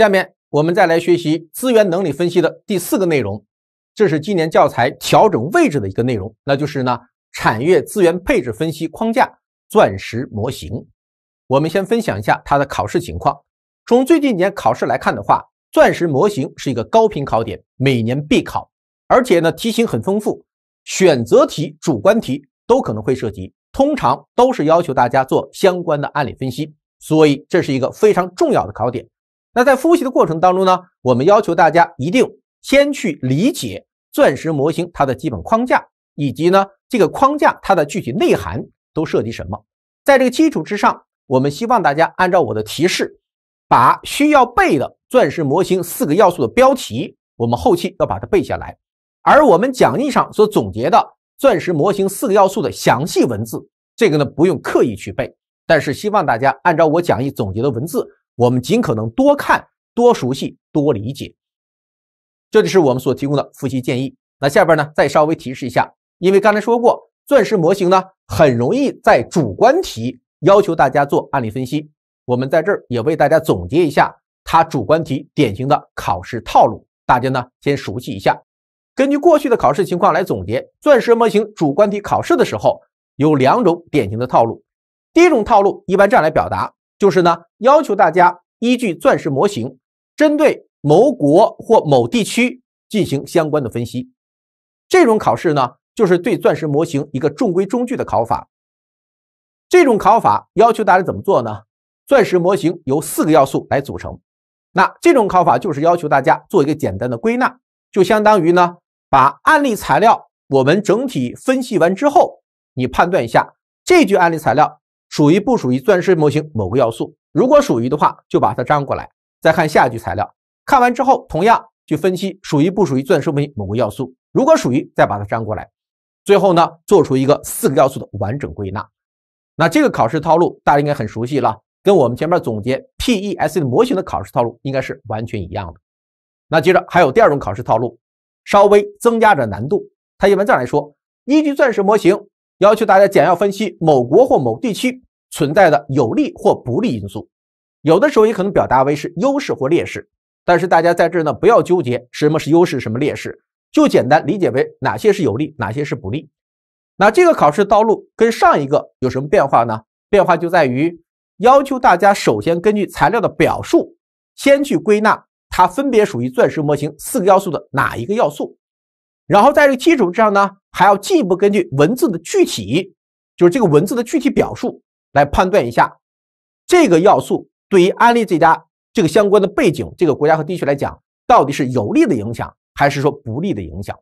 下面我们再来学习资源能力分析的第四个内容，这是今年教材调整位置的一个内容，那就是呢产业资源配置分析框架钻石模型。我们先分享一下它的考试情况。从最近几年考试来看的话，钻石模型是一个高频考点，每年必考，而且呢题型很丰富，选择题、主观题都可能会涉及，通常都是要求大家做相关的案例分析，所以这是一个非常重要的考点。那在复习的过程当中呢，我们要求大家一定先去理解钻石模型它的基本框架，以及呢这个框架它的具体内涵都涉及什么。在这个基础之上，我们希望大家按照我的提示，把需要背的钻石模型四个要素的标题，我们后期要把它背下来。而我们讲义上所总结的钻石模型四个要素的详细文字，这个呢不用刻意去背，但是希望大家按照我讲义总结的文字。我们尽可能多看、多熟悉、多理解，这就是我们所提供的复习建议。那下边呢，再稍微提示一下，因为刚才说过，钻石模型呢，很容易在主观题要求大家做案例分析。我们在这儿也为大家总结一下它主观题典型的考试套路，大家呢先熟悉一下。根据过去的考试情况来总结，钻石模型主观题考试的时候有两种典型的套路。第一种套路一般这样来表达。就是呢，要求大家依据钻石模型，针对某国或某地区进行相关的分析。这种考试呢，就是对钻石模型一个中规中矩的考法。这种考法要求大家怎么做呢？钻石模型由四个要素来组成。那这种考法就是要求大家做一个简单的归纳，就相当于呢，把案例材料我们整体分析完之后，你判断一下这句案例材料。属于不属于钻石模型某个要素？如果属于的话，就把它粘过来。再看下一句材料，看完之后同样去分析属于不属于钻石模型某个要素。如果属于，再把它粘过来。最后呢，做出一个四个要素的完整归纳。那这个考试套路大家应该很熟悉了，跟我们前面总结 P E S C 模型的考试套路应该是完全一样的。那接着还有第二种考试套路，稍微增加点难度。它一般这样来说，依据钻石模型。要求大家简要分析某国或某地区存在的有利或不利因素，有的时候也可能表达为是优势或劣势。但是大家在这呢不要纠结什么是优势什么劣势，就简单理解为哪些是有利，哪些是不利。那这个考试道路跟上一个有什么变化呢？变化就在于要求大家首先根据材料的表述，先去归纳它分别属于钻石模型四个要素的哪一个要素，然后在这个基础之上呢。还要进一步根据文字的具体，就是这个文字的具体表述来判断一下这个要素对于安利这家这个相关的背景、这个国家和地区来讲，到底是有利的影响还是说不利的影响？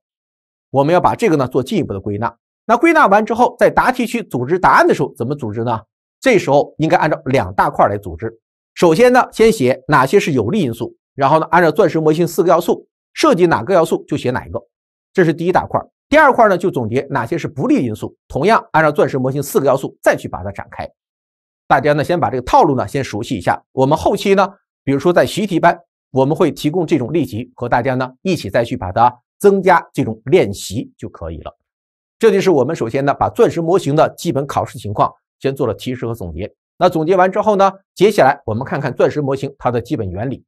我们要把这个呢做进一步的归纳。那归纳完之后，在答题区组织答案的时候，怎么组织呢？这时候应该按照两大块来组织。首先呢，先写哪些是有利因素，然后呢，按照钻石模型四个要素涉及哪个要素就写哪一个，这是第一大块。第二块呢，就总结哪些是不利因素。同样，按照钻石模型四个要素再去把它展开。大家呢，先把这个套路呢，先熟悉一下。我们后期呢，比如说在习题班，我们会提供这种例题，和大家呢一起再去把它增加这种练习就可以了。这就是我们首先呢，把钻石模型的基本考试情况先做了提示和总结。那总结完之后呢，接下来我们看看钻石模型它的基本原理。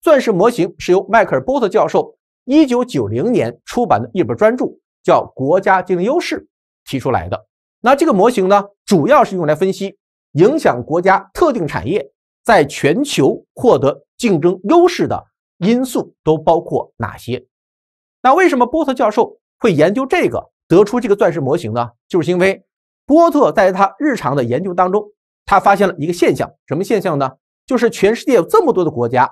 钻石模型是由迈克尔波特教授一九九零年出版的一本专著。叫国家竞争优势提出来的。那这个模型呢，主要是用来分析影响国家特定产业在全球获得竞争优势的因素都包括哪些。那为什么波特教授会研究这个，得出这个钻石模型呢？就是因为波特在他日常的研究当中，他发现了一个现象，什么现象呢？就是全世界有这么多的国家，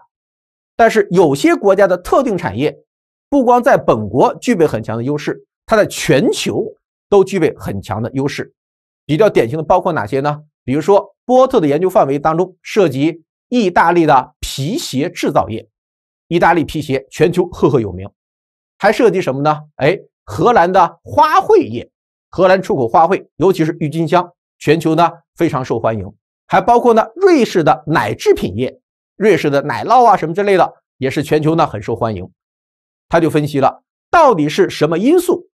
但是有些国家的特定产业不光在本国具备很强的优势。它在全球都具备很强的优势，比较典型的包括哪些呢？比如说，波特的研究范围当中涉及意大利的皮鞋制造业，意大利皮鞋全球赫赫有名；还涉及什么呢？哎，荷兰的花卉业，荷兰出口花卉，尤其是郁金香，全球呢非常受欢迎；还包括呢，瑞士的奶制品业，瑞士的奶酪啊什么之类的，也是全球呢很受欢迎。他就分析了到底是什么因素。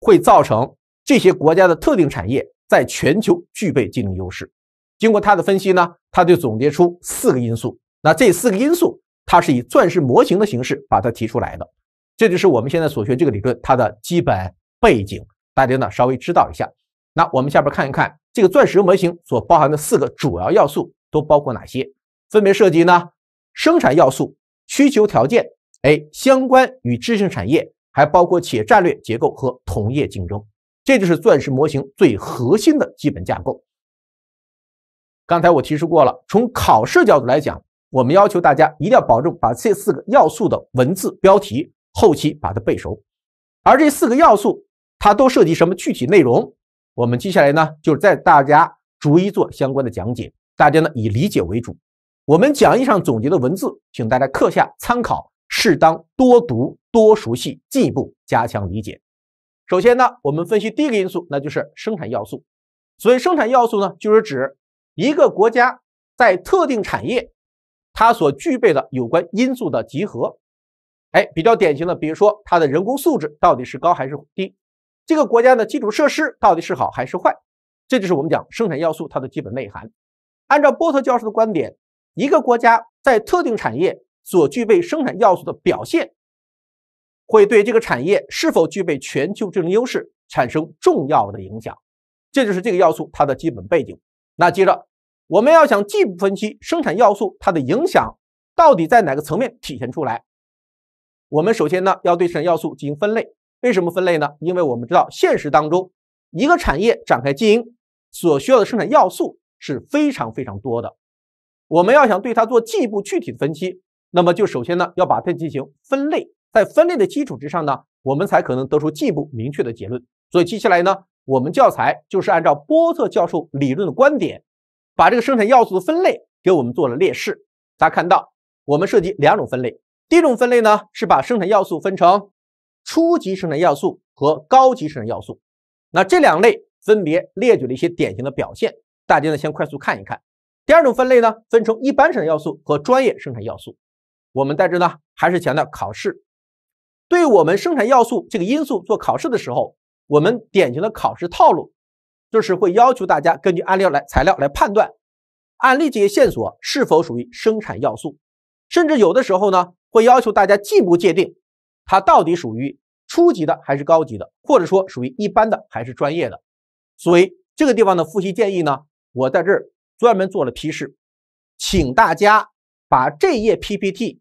会造成这些国家的特定产业在全球具备竞争优势。经过他的分析呢，他就总结出四个因素。那这四个因素，它是以钻石模型的形式把它提出来的。这就是我们现在所学这个理论它的基本背景，大家呢稍微知道一下。那我们下边看一看这个钻石模型所包含的四个主要要素都包括哪些，分别涉及呢生产要素、需求条件、哎相关与支撑产业。还包括企业战略结构和同业竞争，这就是钻石模型最核心的基本架构。刚才我提示过了，从考试角度来讲，我们要求大家一定要保证把这四个要素的文字标题后期把它背熟。而这四个要素它都涉及什么具体内容？我们接下来呢，就是在大家逐一做相关的讲解，大家呢以理解为主。我们讲义上总结的文字，请大家课下参考。适当多读多熟悉，进一步加强理解。首先呢，我们分析第一个因素，那就是生产要素。所谓生产要素呢，就是指一个国家在特定产业它所具备的有关因素的集合。哎，比较典型的，比如说它的人工素质到底是高还是低，这个国家的基础设施到底是好还是坏，这就是我们讲生产要素它的基本内涵。按照波特教授的观点，一个国家在特定产业。所具备生产要素的表现，会对这个产业是否具备全球竞争优势产生重要的影响。这就是这个要素它的基本背景。那接着，我们要想进一步分析生产要素它的影响到底在哪个层面体现出来，我们首先呢要对生产要素进行分类。为什么分类呢？因为我们知道现实当中，一个产业展开经营所需要的生产要素是非常非常多的。我们要想对它做进一步具体的分析。那么就首先呢，要把它进行分类，在分类的基础之上呢，我们才可能得出进一步明确的结论。所以接下来呢，我们教材就是按照波特教授理论的观点，把这个生产要素的分类给我们做了列示。大家看到，我们涉及两种分类，第一种分类呢是把生产要素分成初级生产要素和高级生产要素，那这两类分别列举了一些典型的表现。大家呢先快速看一看。第二种分类呢，分成一般生产要素和专业生产要素。我们在这呢，还是强调考试，对我们生产要素这个因素做考试的时候，我们典型的考试套路就是会要求大家根据案例来材料来判断，案例这些线索是否属于生产要素，甚至有的时候呢，会要求大家进一步界定它到底属于初级的还是高级的，或者说属于一般的还是专业的。所以这个地方的复习建议呢，我在这儿专门做了批示，请大家把这页 PPT。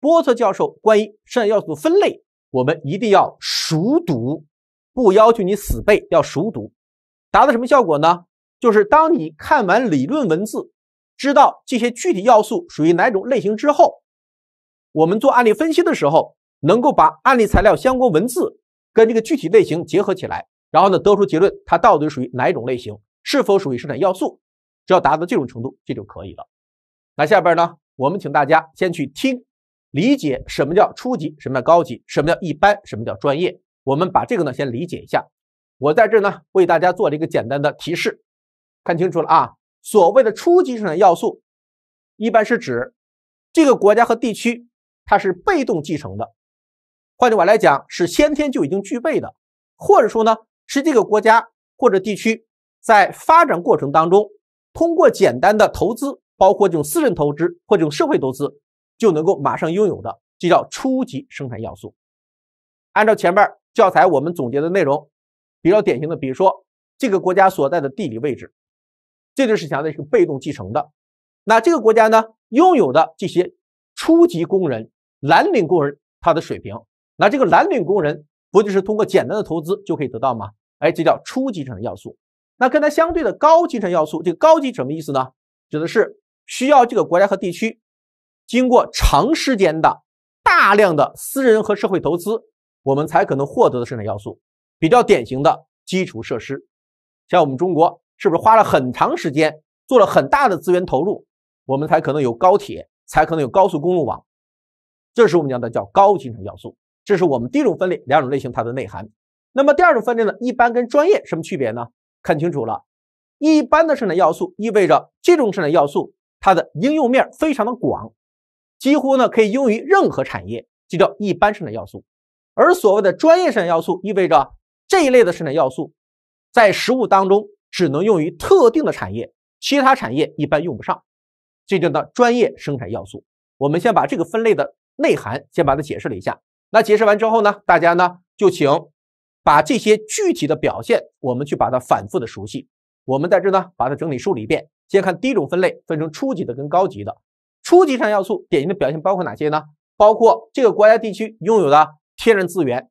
波特教授关于生产要素分类，我们一定要熟读，不要求你死背，要熟读。达到什么效果呢？就是当你看完理论文字，知道这些具体要素属于哪种类型之后，我们做案例分析的时候，能够把案例材料相关文字跟这个具体类型结合起来，然后呢，得出结论，它到底属于哪种类型，是否属于生产要素。只要达到这种程度，这就可以了。那下边呢，我们请大家先去听。理解什么叫初级，什么叫高级，什么叫一般，什么叫专业。我们把这个呢先理解一下。我在这呢为大家做了一个简单的提示，看清楚了啊。所谓的初级生产要素，一般是指这个国家和地区它是被动继承的，换句话来讲，是先天就已经具备的，或者说呢是这个国家或者地区在发展过程当中通过简单的投资，包括这种私人投资或者这种社会投资。就能够马上拥有的，这叫初级生产要素。按照前边教材我们总结的内容，比较典型的，比如说这个国家所在的地理位置，这就是调一是被动继承的。那这个国家呢，拥有的这些初级工人、蓝领工人，他的水平，那这个蓝领工人不就是通过简单的投资就可以得到吗？哎，这叫初级生产要素。那跟它相对的高级生产要素，这个高级什么意思呢？指的是需要这个国家和地区。经过长时间的、大量的私人和社会投资，我们才可能获得的生产要素，比较典型的基础设施，像我们中国是不是花了很长时间，做了很大的资源投入，我们才可能有高铁，才可能有高速公路网？这是我们讲的叫高精神要素，这是我们第一种分类，两种类型它的内涵。那么第二种分类呢？一般跟专业什么区别呢？看清楚了，一般的生产要素意味着这种生产要素它的应用面非常的广。几乎呢可以用于任何产业，这叫一般生产要素。而所谓的专业生产要素，意味着这一类的生产要素在实物当中只能用于特定的产业，其他产业一般用不上，这叫呢专业生产要素。我们先把这个分类的内涵先把它解释了一下。那解释完之后呢，大家呢就请把这些具体的表现我们去把它反复的熟悉。我们在这呢把它整理梳理一遍。先看第一种分类，分成初级的跟高级的。初级上产要素典型的表现包括哪些呢？包括这个国家地区拥有的天然资源，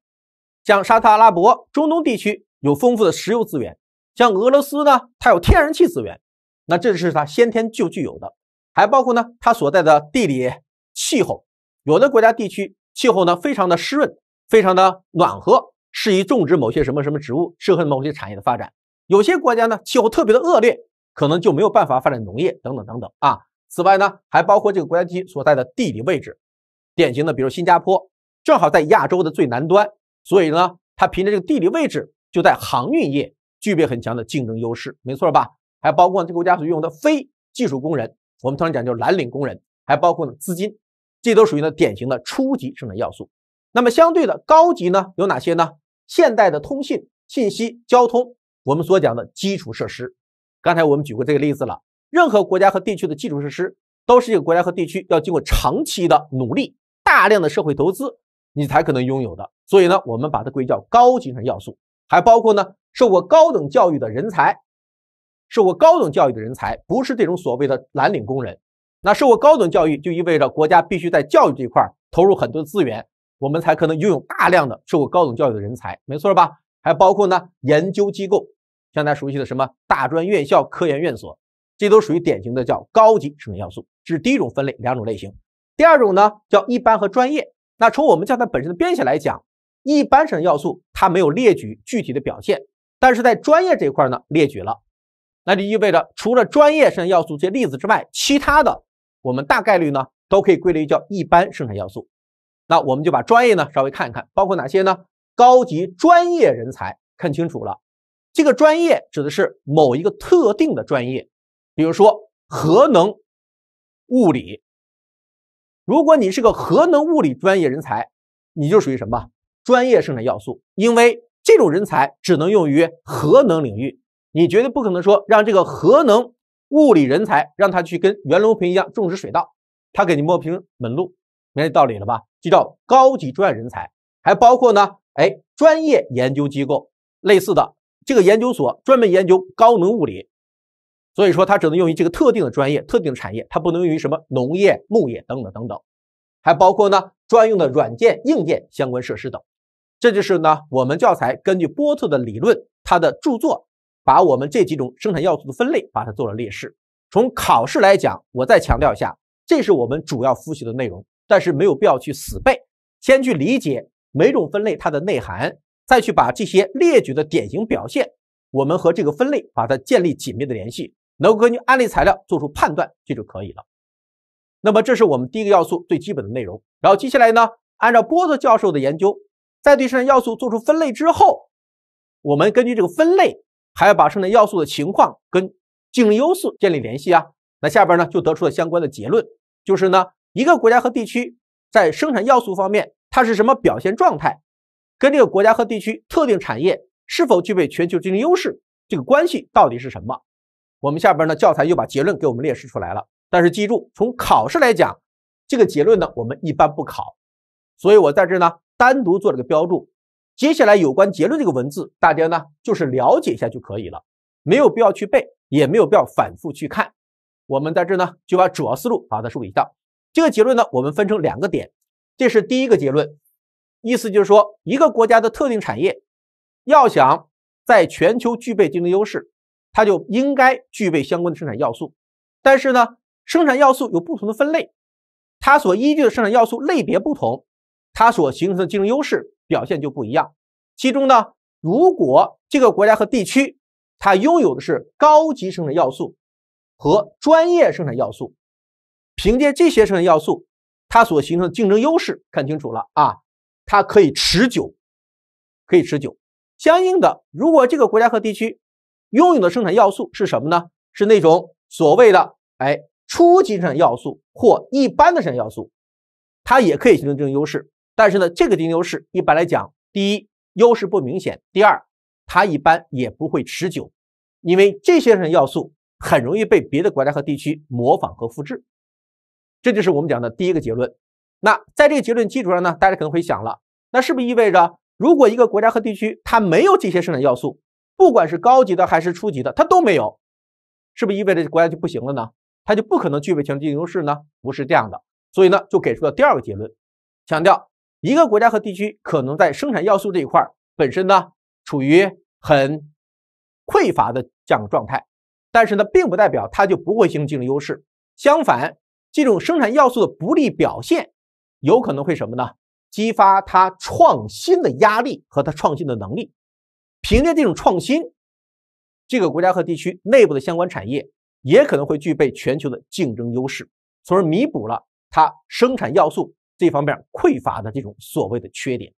像沙特阿拉伯、中东地区有丰富的石油资源；像俄罗斯呢，它有天然气资源。那这是它先天就具有的。还包括呢，它所在的地理气候。有的国家地区气候呢非常的湿润、非常的暖和，适宜种植某些什么什么植物，适合某些产业的发展。有些国家呢，气候特别的恶劣，可能就没有办法发展农业等等等等啊。此外呢，还包括这个国家机所在的地理位置，典型的比如新加坡，正好在亚洲的最南端，所以呢，它凭着这个地理位置，就在航运业具备很强的竞争优势，没错吧？还包括这个国家所用的非技术工人，我们通常讲叫蓝领工人，还包括呢资金，这都属于呢典型的初级生产要素。那么相对的高级呢有哪些呢？现代的通信、信息、交通，我们所讲的基础设施，刚才我们举过这个例子了。任何国家和地区的基础设施，都是一个国家和地区要经过长期的努力、大量的社会投资，你才可能拥有的。所以呢，我们把它归叫高精神要素，还包括呢，受过高等教育的人才。受过高等教育的人才，不是这种所谓的蓝领工人。那受过高等教育，就意味着国家必须在教育这一块投入很多资源，我们才可能拥有大量的受过高等教育的人才，没错吧？还包括呢，研究机构，像大家熟悉的什么大专院校、科研院所。这都属于典型的叫高级生产要素，这是第一种分类，两种类型。第二种呢叫一般和专业。那从我们教材本身的编写来讲，一般生产要素它没有列举具体的表现，但是在专业这块呢列举了，那就意味着除了专业生产要素这些例子之外，其他的我们大概率呢都可以归类叫一般生产要素。那我们就把专业呢稍微看一看，包括哪些呢？高级专业人才看清楚了，这个专业指的是某一个特定的专业。比如说核能物理，如果你是个核能物理专业人才，你就属于什么专业生产要素？因为这种人才只能用于核能领域，你绝对不可能说让这个核能物理人才让他去跟袁隆平一样种植水稻，他给你摸平门路，没道理了吧？就叫高级专业人才，还包括呢，哎，专业研究机构类似的这个研究所专门研究高能物理。所以说，它只能用于这个特定的专业、特定的产业，它不能用于什么农业、牧业等等等等，还包括呢专用的软件、硬件相关设施等。这就是呢我们教材根据波特的理论，他的著作把我们这几种生产要素的分类把它做了列示。从考试来讲，我再强调一下，这是我们主要复习的内容，但是没有必要去死背，先去理解每种分类它的内涵，再去把这些列举的典型表现，我们和这个分类把它建立紧密的联系。能够根据案例材料做出判断，这就可以了。那么，这是我们第一个要素最基本的内容。然后，接下来呢，按照波特教授的研究，在对生产要素做出分类之后，我们根据这个分类，还要把生产要素的情况跟竞争优势建立联系啊。那下边呢，就得出了相关的结论，就是呢，一个国家和地区在生产要素方面它是什么表现状态，跟这个国家和地区特定产业是否具备全球竞争优势这个关系到底是什么？我们下边呢，教材又把结论给我们列示出来了。但是记住，从考试来讲，这个结论呢，我们一般不考。所以我在这呢单独做了个标注。接下来有关结论这个文字，大家呢就是了解一下就可以了，没有必要去背，也没有必要反复去看。我们在这呢就把主要思路把它梳理到。这个结论呢，我们分成两个点。这是第一个结论，意思就是说，一个国家的特定产业要想在全球具备竞争优势。它就应该具备相关的生产要素，但是呢，生产要素有不同的分类，它所依据的生产要素类别不同，它所形成的竞争优势表现就不一样。其中呢，如果这个国家和地区它拥有的是高级生产要素和专业生产要素，凭借这些生产要素，它所形成的竞争优势，看清楚了啊，它可以持久，可以持久。相应的，如果这个国家和地区，拥有的生产要素是什么呢？是那种所谓的哎初级生产要素或一般的生产要素，它也可以形成竞争优势。但是呢，这个竞争优势一般来讲，第一，优势不明显；第二，它一般也不会持久，因为这些生产要素很容易被别的国家和地区模仿和复制。这就是我们讲的第一个结论。那在这个结论基础上呢，大家可能会想了，那是不是意味着如果一个国家和地区它没有这些生产要素？不管是高级的还是初级的，它都没有，是不是意味着国家就不行了呢？它就不可能具备全球竞争优势呢？不是这样的。所以呢，就给出了第二个结论，强调一个国家和地区可能在生产要素这一块本身呢处于很匮乏的这样状态，但是呢，并不代表它就不会形成竞争优势。相反，这种生产要素的不利表现，有可能会什么呢？激发它创新的压力和它创新的能力。凭借这种创新，这个国家和地区内部的相关产业也可能会具备全球的竞争优势，从而弥补了它生产要素这方面匮乏的这种所谓的缺点。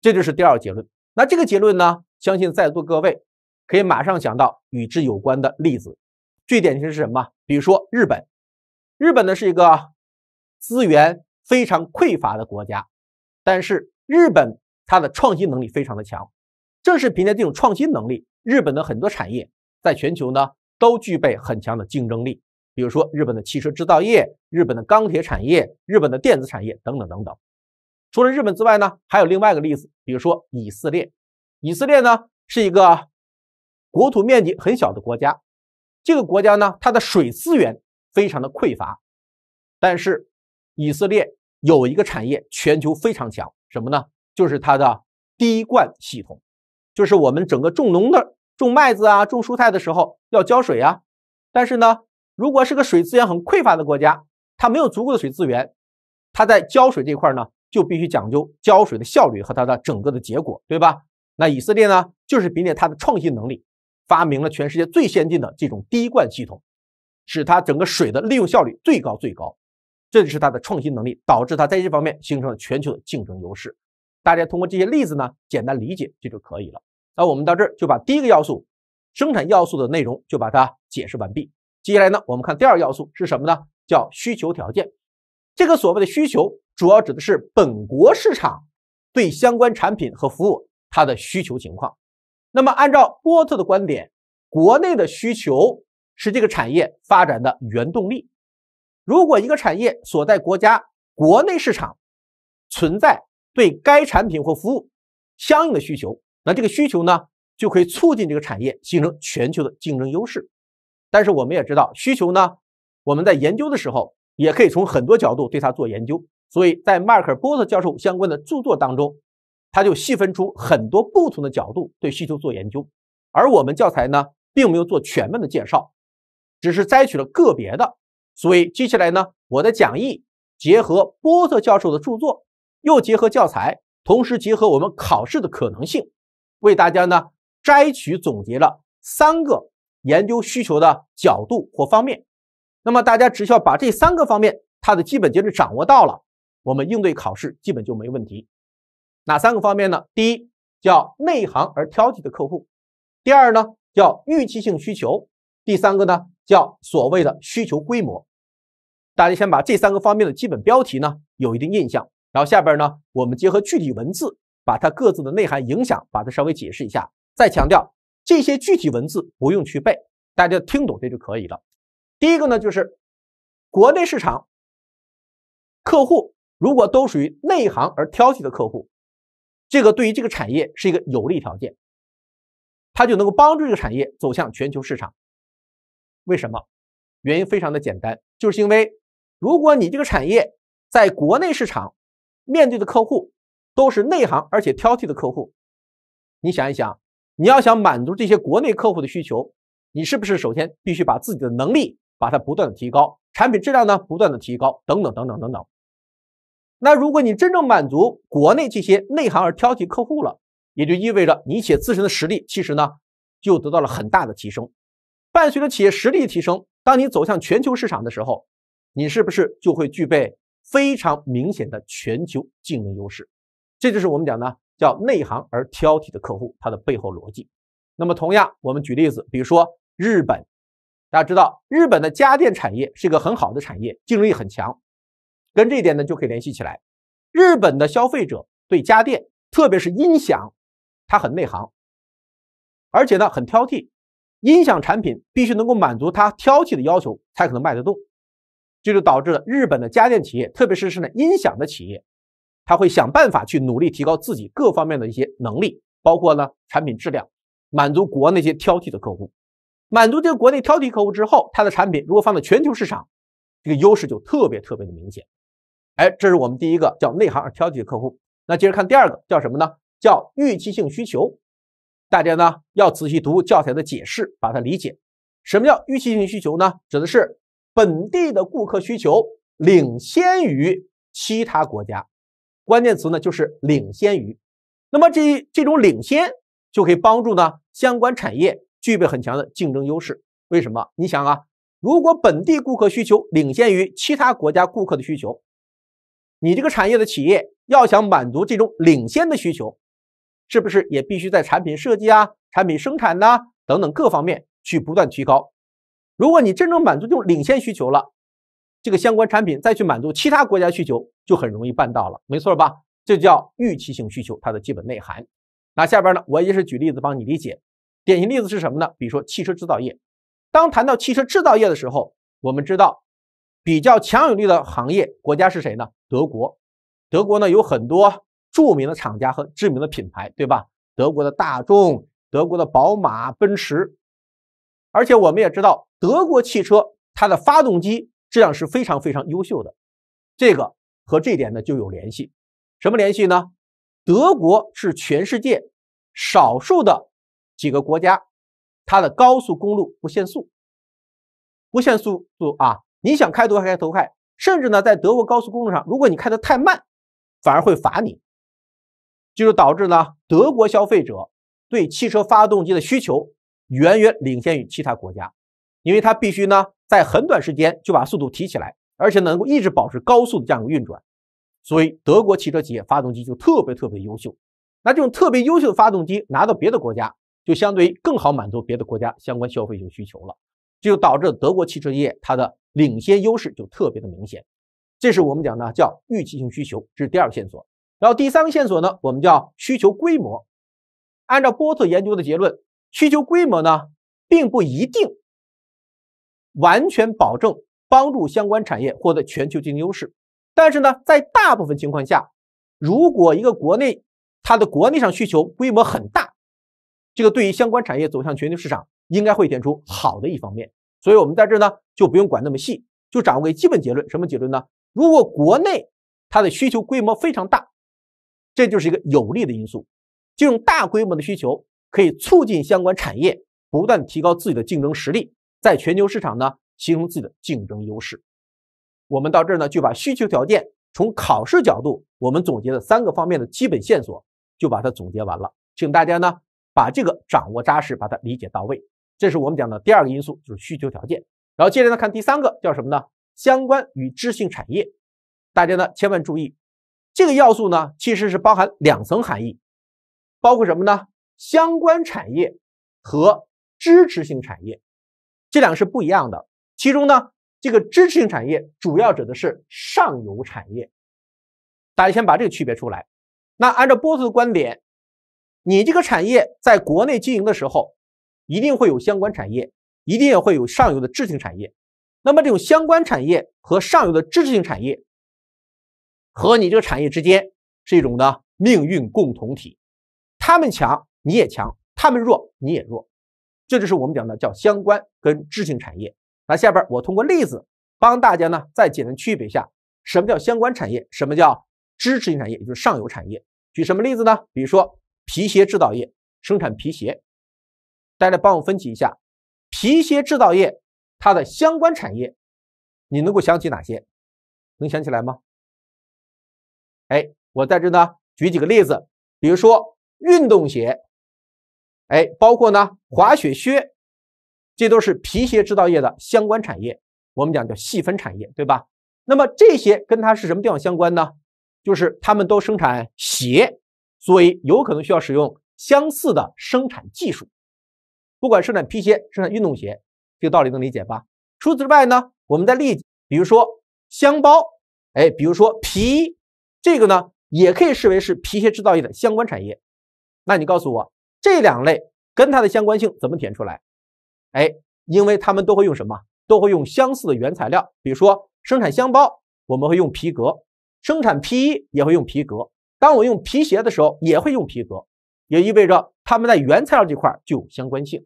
这就是第二个结论。那这个结论呢，相信在座各位可以马上想到与之有关的例子。最典型是什么？比如说日本，日本呢是一个资源非常匮乏的国家，但是日本它的创新能力非常的强。正是凭借这种创新能力，日本的很多产业在全球呢都具备很强的竞争力。比如说日本的汽车制造业、日本的钢铁产业、日本的电子产业等等等等。除了日本之外呢，还有另外一个例子，比如说以色列。以色列呢是一个国土面积很小的国家，这个国家呢它的水资源非常的匮乏，但是以色列有一个产业全球非常强，什么呢？就是它的滴灌系统。就是我们整个种农的种麦子啊，种蔬菜的时候要浇水啊，但是呢，如果是个水资源很匮乏的国家，它没有足够的水资源，它在浇水这块呢，就必须讲究浇水的效率和它的整个的结果，对吧？那以色列呢，就是凭借它的创新能力，发明了全世界最先进的这种滴灌系统，使它整个水的利用效率最高最高，这就是它的创新能力导致它在这方面形成了全球的竞争优势。大家通过这些例子呢，简单理解这就可以了。那我们到这儿就把第一个要素，生产要素的内容就把它解释完毕。接下来呢，我们看第二要素是什么呢？叫需求条件。这个所谓的需求，主要指的是本国市场对相关产品和服务它的需求情况。那么，按照波特的观点，国内的需求是这个产业发展的原动力。如果一个产业所在国家国内市场存在，对该产品或服务相应的需求，那这个需求呢，就可以促进这个产业形成全球的竞争优势。但是我们也知道，需求呢，我们在研究的时候也可以从很多角度对它做研究。所以在迈克尔·波特教授相关的著作当中，他就细分出很多不同的角度对需求做研究。而我们教材呢，并没有做全面的介绍，只是摘取了个别的。所以接下来呢，我的讲义结合波特教授的著作。又结合教材，同时结合我们考试的可能性，为大家呢摘取总结了三个研究需求的角度或方面。那么大家只需要把这三个方面它的基本结论掌握到了，我们应对考试基本就没问题。哪三个方面呢？第一叫内行而挑剔的客户，第二呢叫预期性需求，第三个呢叫所谓的需求规模。大家先把这三个方面的基本标题呢有一定印象。然后下边呢，我们结合具体文字，把它各自的内涵影响，把它稍微解释一下。再强调，这些具体文字不用去背，大家听懂这就可以了。第一个呢，就是国内市场客户如果都属于内行而挑剔的客户，这个对于这个产业是一个有利条件，它就能够帮助这个产业走向全球市场。为什么？原因非常的简单，就是因为如果你这个产业在国内市场，面对的客户都是内行而且挑剔的客户，你想一想，你要想满足这些国内客户的需求，你是不是首先必须把自己的能力把它不断的提高，产品质量呢不断的提高，等等等等等等。那如果你真正满足国内这些内行而挑剔客户了，也就意味着你企业自身的实力其实呢就得到了很大的提升。伴随着企业实力提升，当你走向全球市场的时候，你是不是就会具备？非常明显的全球竞争优势，这就是我们讲的叫内行而挑剔的客户，它的背后逻辑。那么，同样我们举例子，比如说日本，大家知道日本的家电产业是一个很好的产业，竞争力很强，跟这一点呢就可以联系起来。日本的消费者对家电，特别是音响，他很内行，而且呢很挑剔，音响产品必须能够满足他挑剔的要求，才可能卖得动。这就导致了日本的家电企业，特别是是呢音响的企业，他会想办法去努力提高自己各方面的一些能力，包括呢产品质量，满足国内一些挑剔的客户，满足这个国内挑剔客户之后，他的产品如果放在全球市场，这个优势就特别特别的明显。哎，这是我们第一个叫内行而挑剔的客户。那接着看第二个叫什么呢？叫预期性需求。大家呢要仔细读教材的解释，把它理解。什么叫预期性需求呢？指的是。本地的顾客需求领先于其他国家，关键词呢就是领先于。那么这这种领先就可以帮助呢相关产业具备很强的竞争优势。为什么？你想啊，如果本地顾客需求领先于其他国家顾客的需求，你这个产业的企业要想满足这种领先的需求，是不是也必须在产品设计啊、产品生产呐等等各方面去不断提高？如果你真正满足这种领先需求了，这个相关产品再去满足其他国家需求，就很容易办到了，没错吧？这叫预期性需求，它的基本内涵。那下边呢，我也是举例子帮你理解。典型例子是什么呢？比如说汽车制造业。当谈到汽车制造业的时候，我们知道比较强有力的行业国家是谁呢？德国。德国呢有很多著名的厂家和知名的品牌，对吧？德国的大众、德国的宝马、奔驰，而且我们也知道。德国汽车它的发动机质量是非常非常优秀的，这个和这一点呢就有联系。什么联系呢？德国是全世界少数的几个国家，它的高速公路不限速，不限速速啊，你想开多开多开。甚至呢，在德国高速公路上，如果你开的太慢，反而会罚你。就是导致呢，德国消费者对汽车发动机的需求远远领先于其他国家。因为它必须呢在很短时间就把速度提起来，而且能够一直保持高速的这样一个运转，所以德国汽车企业发动机就特别特别优秀。那这种特别优秀的发动机拿到别的国家，就相对于更好满足别的国家相关消费性需求了，这就导致德国汽车业它的领先优势就特别的明显。这是我们讲的叫预期性需求，这是第二个线索。然后第三个线索呢，我们叫需求规模。按照波特研究的结论，需求规模呢并不一定。完全保证帮助相关产业获得全球竞争优势，但是呢，在大部分情况下，如果一个国内它的国内上需求规模很大，这个对于相关产业走向全球市场应该会点出好的一方面。所以我们在这儿呢就不用管那么细，就掌握个基本结论。什么结论呢？如果国内它的需求规模非常大，这就是一个有利的因素。这种大规模的需求可以促进相关产业不断提高自己的竞争实力。在全球市场呢，形成自己的竞争优势。我们到这儿呢，就把需求条件从考试角度，我们总结的三个方面的基本线索，就把它总结完了。请大家呢，把这个掌握扎实，把它理解到位。这是我们讲的第二个因素，就是需求条件。然后接着呢，看第三个叫什么呢？相关与知性产业。大家呢，千万注意，这个要素呢，其实是包含两层含义，包括什么呢？相关产业和支持性产业。这两个是不一样的，其中呢，这个支持性产业主要指的是上游产业，大家先把这个区别出来。那按照波斯的观点，你这个产业在国内经营的时候，一定会有相关产业，一定也会有上游的支持性产业。那么这种相关产业和上游的支持性产业，和你这个产业之间是一种呢命运共同体，他们强你也强，他们弱你也弱。这就是我们讲的叫相关跟支持性产业。那下边我通过例子帮大家呢再简单区别一下，什么叫相关产业，什么叫支持性产业，也就是上游产业。举什么例子呢？比如说皮鞋制造业生产皮鞋，大家帮我分析一下，皮鞋制造业它的相关产业，你能够想起哪些？能想起来吗？哎，我在这呢举几个例子，比如说运动鞋。哎，包括呢，滑雪靴，这都是皮鞋制造业的相关产业。我们讲叫细分产业，对吧？那么这些跟它是什么地方相关呢？就是他们都生产鞋，所以有可能需要使用相似的生产技术。不管生产皮鞋，生产运动鞋，这个道理能理解吧？除此之外呢，我们再例，比如说箱包，哎，比如说皮，这个呢，也可以视为是皮鞋制造业的相关产业。那你告诉我。这两类跟它的相关性怎么填出来？哎，因为它们都会用什么？都会用相似的原材料，比如说生产箱包，我们会用皮革；生产皮衣也会用皮革。当我用皮鞋的时候，也会用皮革，也意味着它们在原材料这块就有相关性。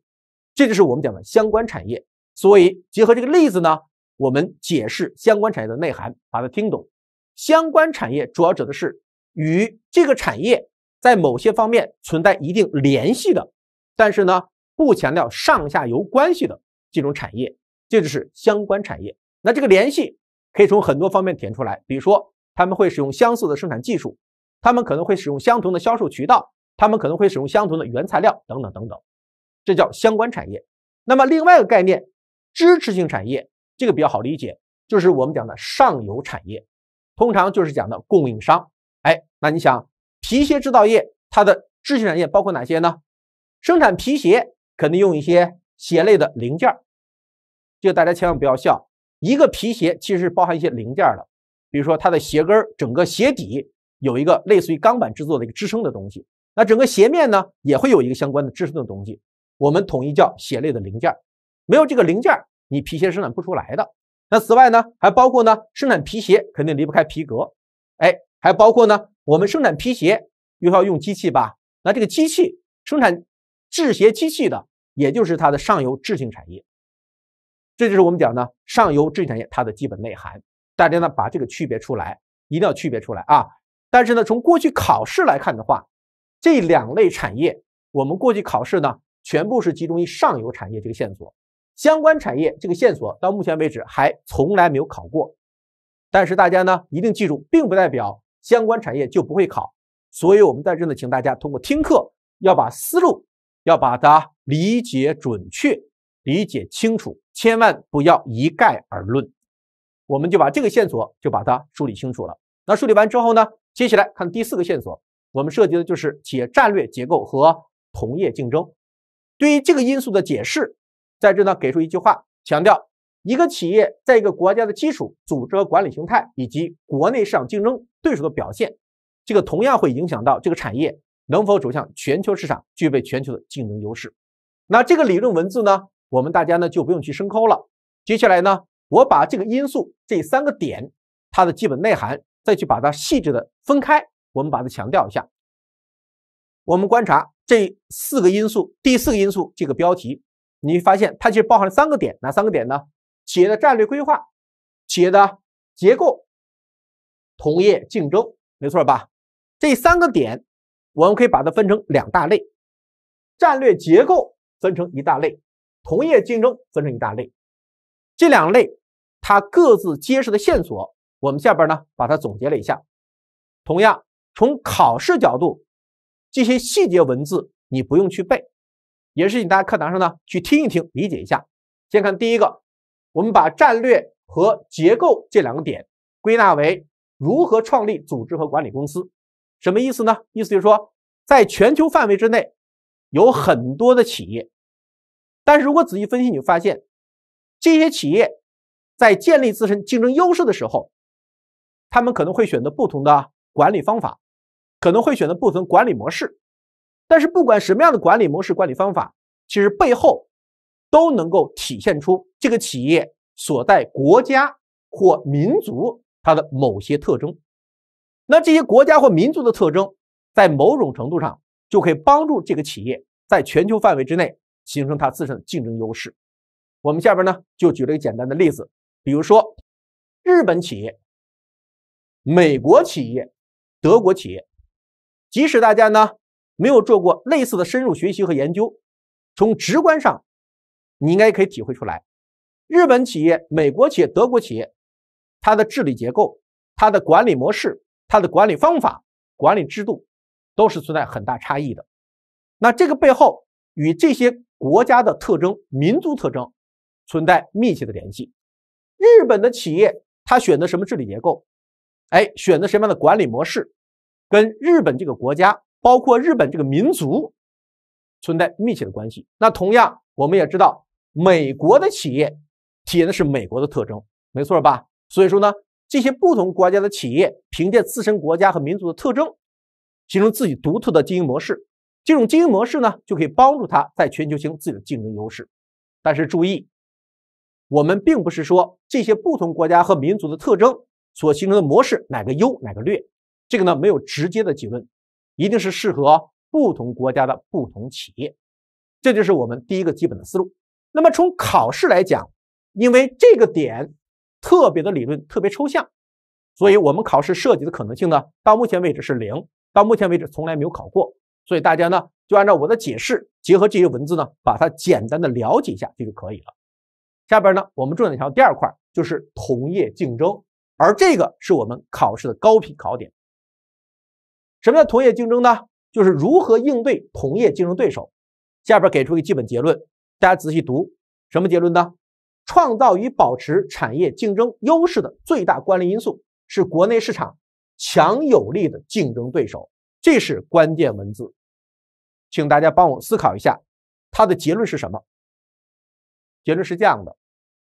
这就是我们讲的相关产业。所以结合这个例子呢，我们解释相关产业的内涵，把它听懂。相关产业主要指的是与这个产业。在某些方面存在一定联系的，但是呢，不强调上下游关系的这种产业，这就是相关产业。那这个联系可以从很多方面填出来，比如说他们会使用相似的生产技术，他们可能会使用相同的销售渠道，他们可能会使用相同的原材料等等等等，这叫相关产业。那么另外一个概念，支持性产业，这个比较好理解，就是我们讲的上游产业，通常就是讲的供应商。哎，那你想？皮鞋制造业，它的制鞋产业包括哪些呢？生产皮鞋肯定用一些鞋类的零件儿，这个大家千万不要笑。一个皮鞋其实是包含一些零件的，比如说它的鞋跟整个鞋底有一个类似于钢板制作的一个支撑的东西。那整个鞋面呢，也会有一个相关的支撑的东西，我们统一叫鞋类的零件儿。没有这个零件儿，你皮鞋生产不出来的。那此外呢，还包括呢，生产皮鞋肯定离不开皮革，哎。还包括呢，我们生产皮鞋又要用机器吧？那这个机器生产制鞋机器的，也就是它的上游制性产业。这就是我们讲的上游制性产业它的基本内涵。大家呢把这个区别出来，一定要区别出来啊！但是呢，从过去考试来看的话，这两类产业我们过去考试呢全部是集中于上游产业这个线索，相关产业这个线索到目前为止还从来没有考过。但是大家呢一定记住，并不代表。相关产业就不会考，所以我们在这呢，请大家通过听课要把思路要把它理解准确、理解清楚，千万不要一概而论。我们就把这个线索就把它梳理清楚了。那梳理完之后呢，接下来看第四个线索，我们涉及的就是企业战略结构和同业竞争。对于这个因素的解释，在这呢给出一句话，强调。一个企业在一个国家的基础组织和管理形态，以及国内市场竞争对手的表现，这个同样会影响到这个产业能否走向全球市场，具备全球的竞争优势。那这个理论文字呢，我们大家呢就不用去深抠了。接下来呢，我把这个因素这三个点它的基本内涵，再去把它细致的分开，我们把它强调一下。我们观察这四个因素，第四个因素这个标题，你发现它其实包含了三个点，哪三个点呢？企业的战略规划、企业的结构、同业竞争，没错吧？这三个点，我们可以把它分成两大类：战略结构分成一大类，同业竞争分成一大类。这两类它各自揭示的线索，我们下边呢把它总结了一下。同样，从考试角度，这些细节文字你不用去背，也是你大家课堂上呢去听一听，理解一下。先看第一个。我们把战略和结构这两个点归纳为如何创立组织和管理公司，什么意思呢？意思就是说，在全球范围之内，有很多的企业，但是如果仔细分析，你就发现，这些企业在建立自身竞争优势的时候，他们可能会选择不同的管理方法，可能会选择不同管理模式，但是不管什么样的管理模式、管理方法，其实背后。都能够体现出这个企业所在国家或民族它的某些特征，那这些国家或民族的特征，在某种程度上就可以帮助这个企业在全球范围之内形成它自身的竞争优势。我们下边呢就举了一个简单的例子，比如说日本企业、美国企业、德国企业，即使大家呢没有做过类似的深入学习和研究，从直观上。你应该可以体会出来，日本企业、美国企业、德国企业，它的治理结构、它的管理模式、它的管理方法、管理制度，都是存在很大差异的。那这个背后与这些国家的特征、民族特征存在密切的联系。日本的企业它选择什么治理结构，哎，选择什么样的管理模式，跟日本这个国家，包括日本这个民族，存在密切的关系。那同样，我们也知道。美国的企业体验的是美国的特征，没错吧？所以说呢，这些不同国家的企业凭借自身国家和民族的特征，形成自己独特的经营模式。这种经营模式呢，就可以帮助它在全球形成自己的竞争优势。但是注意，我们并不是说这些不同国家和民族的特征所形成的模式哪个优哪个劣，这个呢没有直接的结论，一定是适合不同国家的不同企业。这就是我们第一个基本的思路。那么从考试来讲，因为这个点特别的理论特别抽象，所以我们考试涉及的可能性呢，到目前为止是零，到目前为止从来没有考过，所以大家呢就按照我的解释，结合这些文字呢，把它简单的了解一下这就可以了。下边呢我们重点调第二块，就是同业竞争，而这个是我们考试的高频考点。什么叫同业竞争呢？就是如何应对同业竞争对手。下边给出一个基本结论。大家仔细读，什么结论呢？创造与保持产业竞争优势的最大关联因素是国内市场强有力的竞争对手，这是关键文字。请大家帮我思考一下，它的结论是什么？结论是这样的：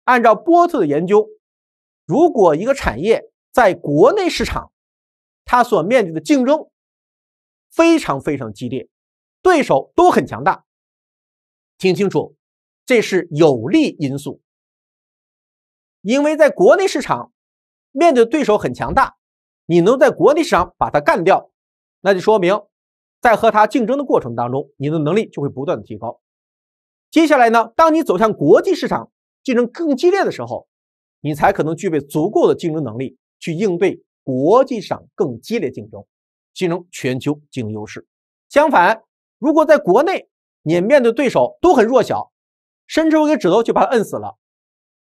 按照波特的研究，如果一个产业在国内市场，它所面对的竞争非常非常激烈，对手都很强大。听清楚。这是有利因素，因为在国内市场面对对手很强大，你能在国内市场把它干掉，那就说明在和他竞争的过程当中，你的能力就会不断的提高。接下来呢，当你走向国际市场，竞争更激烈的时候，你才可能具备足够的竞争能力去应对国际上更激烈竞争，形成全球竞争优势。相反，如果在国内你面对对手都很弱小，伸出我一个指头就把它摁死了，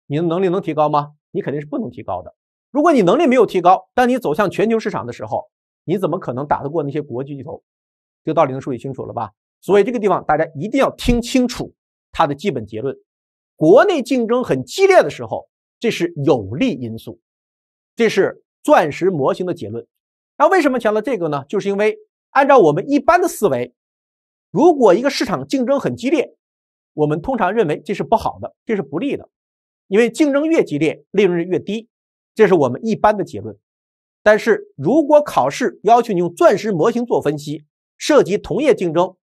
你的能力能提高吗？你肯定是不能提高的。如果你能力没有提高，当你走向全球市场的时候，你怎么可能打得过那些国际巨头？这个道理能梳理清楚了吧？所以这个地方大家一定要听清楚它的基本结论：国内竞争很激烈的时候，这是有利因素，这是钻石模型的结论。那为什么强调这个呢？就是因为按照我们一般的思维，如果一个市场竞争很激烈，我们通常认为这是不好的，这是不利的，因为竞争越激烈，利润率越低，这是我们一般的结论。但是如果考试要求你用钻石模型做分析，涉及同业竞争，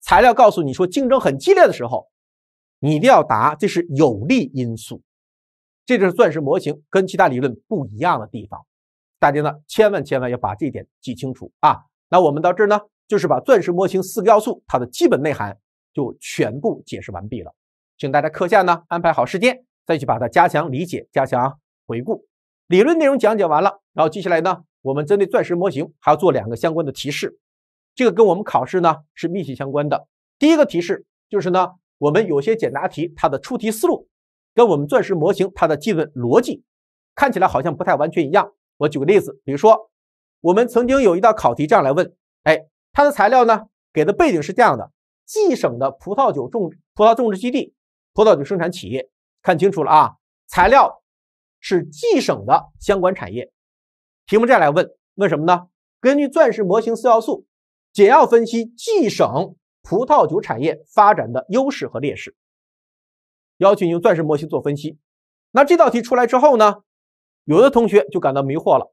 材料告诉你说竞争很激烈的时候，你一定要答这是有利因素，这就是钻石模型跟其他理论不一样的地方。大家呢，千万千万要把这点记清楚啊。那我们到这儿呢，就是把钻石模型四个要素它的基本内涵。就全部解释完毕了，请大家课下呢安排好时间，再去把它加强理解、加强回顾。理论内容讲解完了，然后接下来呢，我们针对钻石模型还要做两个相关的提示，这个跟我们考试呢是密切相关的。第一个提示就是呢，我们有些简答题它的出题思路跟我们钻石模型它的计算逻辑看起来好像不太完全一样。我举个例子，比如说我们曾经有一道考题这样来问：哎，它的材料呢给的背景是这样的。济省的葡萄酒种葡萄种植基地、葡萄酒生产企业，看清楚了啊！材料是济省的相关产业。题目再来问问什么呢？根据钻石模型四要素，简要分析 G 省葡萄酒产业发展的优势和劣势。要求你用钻石模型做分析。那这道题出来之后呢，有的同学就感到迷惑了。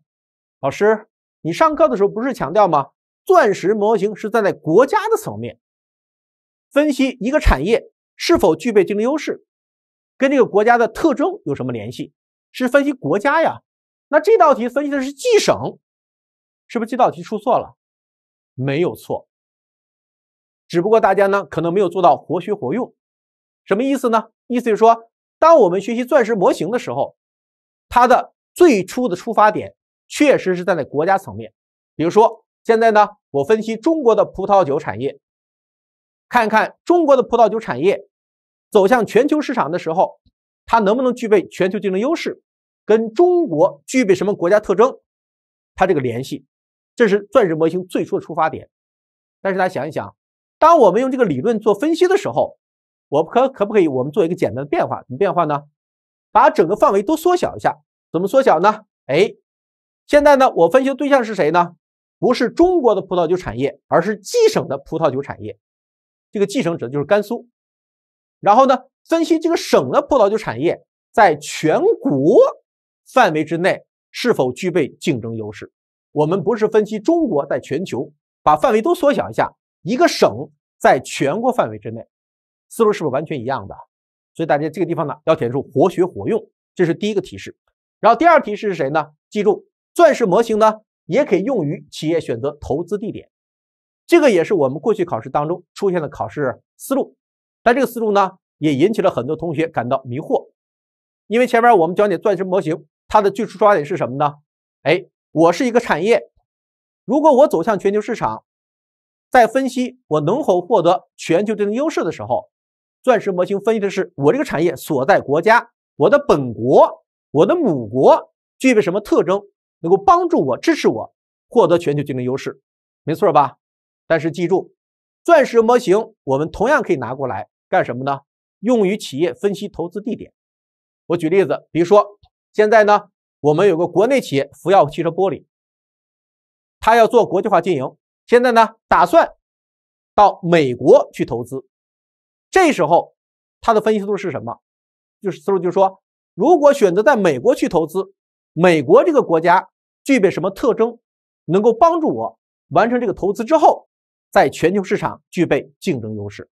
老师，你上课的时候不是强调吗？钻石模型是站在国家的层面。分析一个产业是否具备竞争优势，跟这个国家的特征有什么联系？是分析国家呀？那这道题分析的是季省，是不是这道题出错了？没有错，只不过大家呢可能没有做到活学活用，什么意思呢？意思就是说，当我们学习钻石模型的时候，它的最初的出发点确实是站在国家层面。比如说，现在呢，我分析中国的葡萄酒产业。看一看中国的葡萄酒产业走向全球市场的时候，它能不能具备全球竞争优势，跟中国具备什么国家特征，它这个联系，这是钻石模型最初的出发点。但是大家想一想，当我们用这个理论做分析的时候，我可可不可以我们做一个简单的变化？怎么变化呢？把整个范围都缩小一下。怎么缩小呢？哎，现在呢，我分析的对象是谁呢？不是中国的葡萄酒产业，而是 G 省的葡萄酒产业。这个继承者就是甘肃，然后呢，分析这个省的葡萄酒产业在全国范围之内是否具备竞争优势。我们不是分析中国在全球，把范围都缩小一下，一个省在全国范围之内，思路是不是完全一样的？所以大家这个地方呢，要填出活学活用，这是第一个提示。然后第二提示是谁呢？记住钻石模型呢，也可以用于企业选择投资地点。这个也是我们过去考试当中出现的考试思路，但这个思路呢，也引起了很多同学感到迷惑，因为前面我们讲解钻石模型，它的最初出发点是什么呢？哎，我是一个产业，如果我走向全球市场，在分析我能否获得全球竞争优势的时候，钻石模型分析的是我这个产业所在国家、我的本国、我的母国具备什么特征，能够帮助我、支持我获得全球竞争优势，没错吧？但是记住，钻石模型我们同样可以拿过来干什么呢？用于企业分析投资地点。我举例子，比如说现在呢，我们有个国内企业福耀汽车玻璃，它要做国际化经营，现在呢打算到美国去投资。这时候它的分析思路是什么？就是思路就是说，如果选择在美国去投资，美国这个国家具备什么特征，能够帮助我完成这个投资之后？在全球市场具备竞争优势，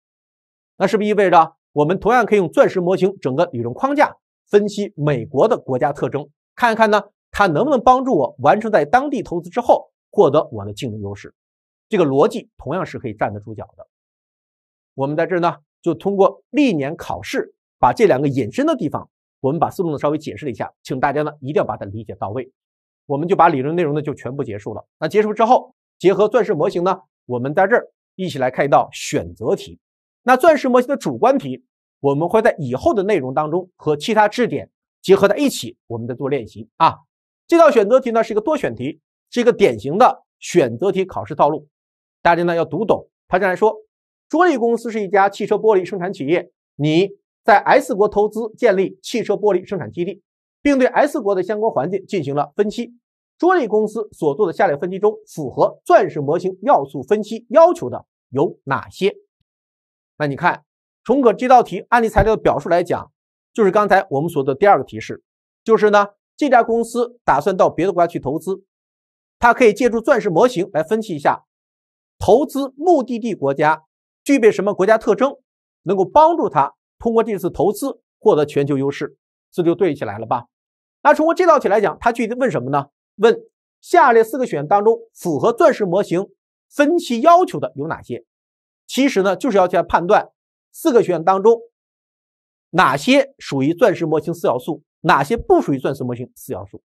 那是不是意味着我们同样可以用钻石模型整个理论框架分析美国的国家特征，看一看呢它能不能帮助我完成在当地投资之后获得我的竞争优势？这个逻辑同样是可以站得住脚的。我们在这儿呢就通过历年考试把这两个引申的地方，我们把思路呢稍微解释了一下，请大家呢一定要把它理解到位。我们就把理论内容呢就全部结束了。那结束之后，结合钻石模型呢。我们在这儿一起来看一道选择题。那钻石模型的主观题，我们会在以后的内容当中和其他知识点结合在一起，我们再做练习啊。这道选择题呢是一个多选题，是一个典型的选择题考试套路。大家呢要读懂。它这样说：卓立公司是一家汽车玻璃生产企业，你在 S 国投资建立汽车玻璃生产基地，并对 S 国的相关环境进行了分析。桌立公司所做的下列分析中，符合钻石模型要素分析要求的有哪些？那你看，从可这道题案例材料的表述来讲，就是刚才我们所做的第二个提示，就是呢，这家公司打算到别的国家去投资，它可以借助钻石模型来分析一下投资目的地国家具备什么国家特征，能够帮助它通过这次投资获得全球优势，这就对起来了吧？那通过这道题来讲，它具体问什么呢？问下列四个选项当中符合钻石模型分析要求的有哪些？其实呢，就是要去判断四个选项当中哪些属于钻石模型四要素，哪些不属于钻石模型四要素。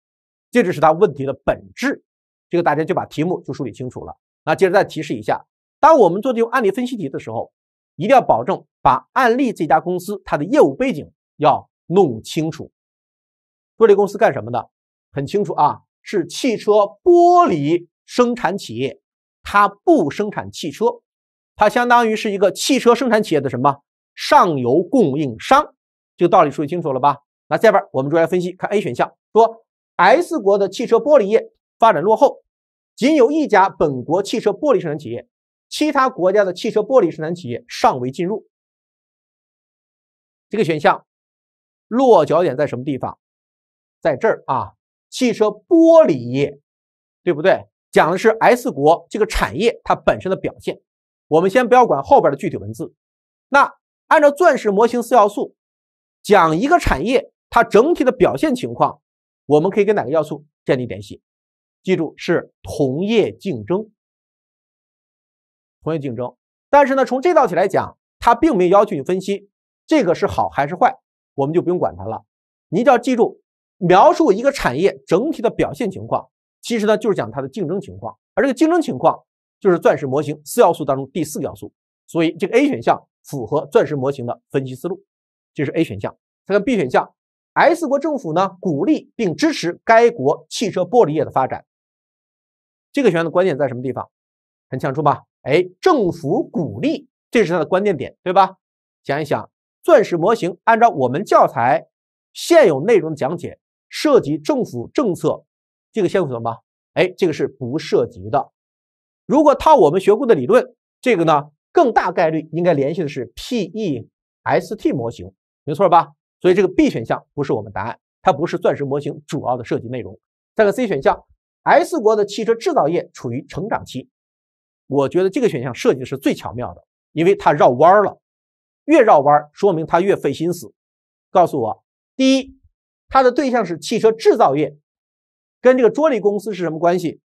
这就是它问题的本质。这个大家就把题目就梳理清楚了。那接着再提示一下，当我们做这种案例分析题的时候，一定要保证把案例这家公司它的业务背景要弄清楚。做这公司干什么的？很清楚啊。是汽车玻璃生产企业，它不生产汽车，它相当于是一个汽车生产企业的什么上游供应商。这个道理说清楚了吧？那下边我们就来分析。看 A 选项说，S 国的汽车玻璃业发展落后，仅有一家本国汽车玻璃生产企业，其他国家的汽车玻璃生产企业尚未进入。这个选项落脚点在什么地方？在这儿啊。汽车玻璃业，对不对？讲的是 S 国这个产业它本身的表现。我们先不要管后边的具体文字。那按照钻石模型四要素，讲一个产业它整体的表现情况，我们可以跟哪个要素建立联系？记住是同业竞争。同业竞争。但是呢，从这道题来讲，它并没有要求你分析这个是好还是坏，我们就不用管它了。你只要记住。描述一个产业整体的表现情况，其实呢就是讲它的竞争情况，而这个竞争情况就是钻石模型四要素当中第四要素，所以这个 A 选项符合钻石模型的分析思路，这是 A 选项。再看 B 选项，S 国政府呢鼓励并支持该国汽车玻璃业的发展，这个选项的关键在什么地方？很清楚吧？哎，政府鼓励，这是它的关键点，对吧？想一想，钻石模型按照我们教材现有内容的讲解。涉及政府政策，这个先及什么？哎，这个是不涉及的。如果套我们学过的理论，这个呢更大概率应该联系的是 PES T 模型，没错吧？所以这个 B 选项不是我们答案，它不是钻石模型主要的设计内容。再看 C 选项，S 国的汽车制造业处于成长期，我觉得这个选项设计的是最巧妙的，因为它绕弯儿了，越绕弯儿说明它越费心思。告诉我，第一。它的对象是汽车制造业，跟这个卓立公司是什么关系？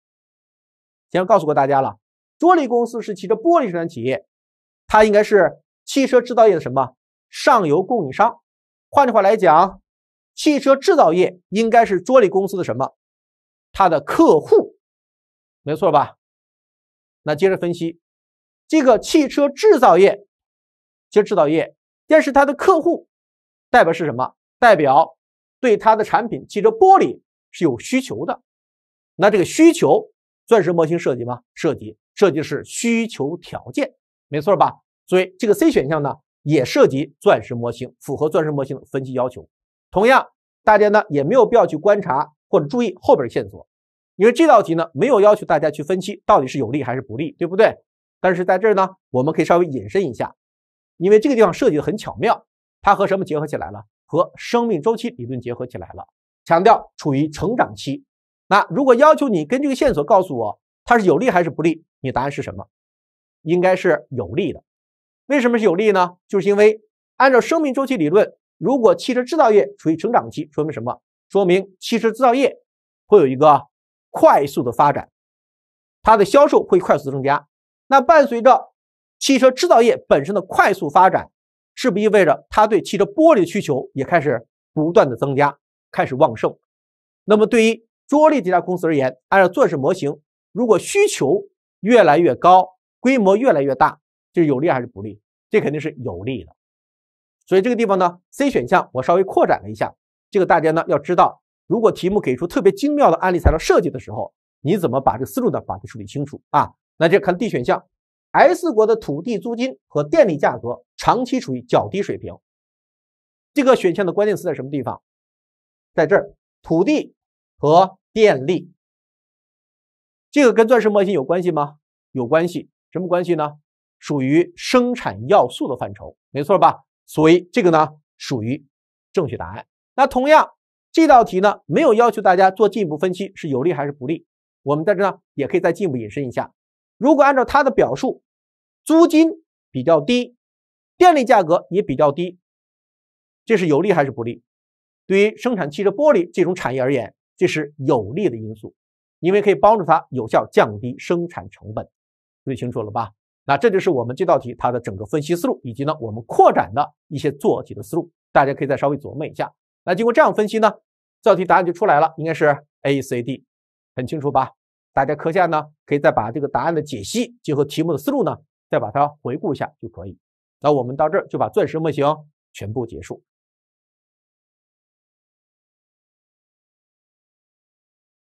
前面告诉过大家了，卓立公司是汽车玻璃生产企业，它应该是汽车制造业的什么上游供应商？换句话来讲，汽车制造业应该是卓立公司的什么？它的客户，没错吧？那接着分析，这个汽车制造业，汽车制造业，但是它的客户代表是什么？代表？对它的产品，汽车玻璃是有需求的，那这个需求，钻石模型涉及吗？涉及，涉及是需求条件，没错吧？所以这个 C 选项呢，也涉及钻石模型，符合钻石模型的分析要求。同样，大家呢也没有必要去观察或者注意后边的线索，因为这道题呢没有要求大家去分析到底是有利还是不利，对不对？但是在这儿呢，我们可以稍微引申一下，因为这个地方设计的很巧妙，它和什么结合起来了？和生命周期理论结合起来了，强调处于成长期。那如果要求你根据线索告诉我它是有利还是不利，你答案是什么？应该是有利的。为什么是有利呢？就是因为按照生命周期理论，如果汽车制造业处于成长期，说明什么？说明汽车制造业会有一个快速的发展，它的销售会快速增加。那伴随着汽车制造业本身的快速发展。是不意味着他对汽车玻璃的需求也开始不断的增加，开始旺盛？那么对于卓力这家公司而言，按照钻石模型，如果需求越来越高，规模越来越大，是有利还是不利？这肯定是有利的。所以这个地方呢，C 选项我稍微扩展了一下。这个大家呢要知道，如果题目给出特别精妙的案例材料设计的时候，你怎么把这思路呢把它梳理清楚啊？那这看 D 选项。S 国的土地租金和电力价格长期处于较低水平，这个选项的关键词在什么地方？在这儿，土地和电力，这个跟钻石模型有关系吗？有关系，什么关系呢？属于生产要素的范畴，没错吧？所以这个呢，属于正确答案。那同样，这道题呢，没有要求大家做进一步分析是有利还是不利，我们在这儿也可以再进一步引申一下。如果按照他的表述，租金比较低，电力价格也比较低，这是有利还是不利？对于生产汽车玻璃这种产业而言，这是有利的因素，因为可以帮助它有效降低生产成本。最清楚了吧？那这就是我们这道题它的整个分析思路，以及呢我们扩展的一些做题的思路。大家可以再稍微琢磨一下。那经过这样分析呢，这道题答案就出来了，应该是 A、C、D，很清楚吧？大家课下呢，可以再把这个答案的解析结合题目的思路呢，再把它回顾一下就可以。那我们到这儿就把钻石模型全部结束。